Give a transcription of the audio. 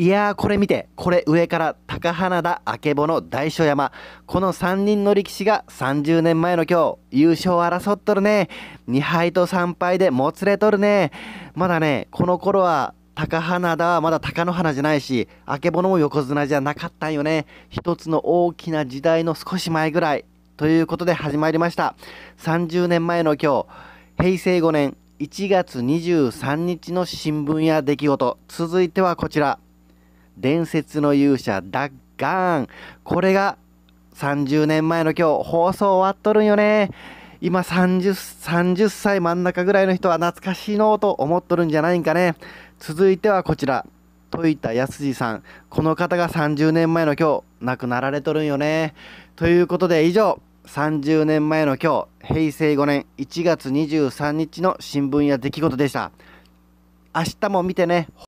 いやーこれ見てこれ上から高花田ぼの大書山この3人の力士が30年前の今日優勝争っとるね2敗と3敗でもつれとるねまだねこの頃は高花田はまだ貴乃花じゃないし、あけぼのも横綱じゃなかったんよね。一つの大きな時代の少し前ぐらい。ということで始まりました。30年前の今日、平成5年1月23日の新聞や出来事。続いてはこちら。伝説の勇者ダッガーンこれが30年前の今日放送終わっとるんよね今 30, 30歳真ん中ぐらいの人は懐かしいのと思っとるんじゃないんかね続いてはこちら戸田康二さんこの方が30年前の今日亡くなられとるんよねということで以上30年前の今日平成5年1月23日の新聞や出来事でした明日も見てね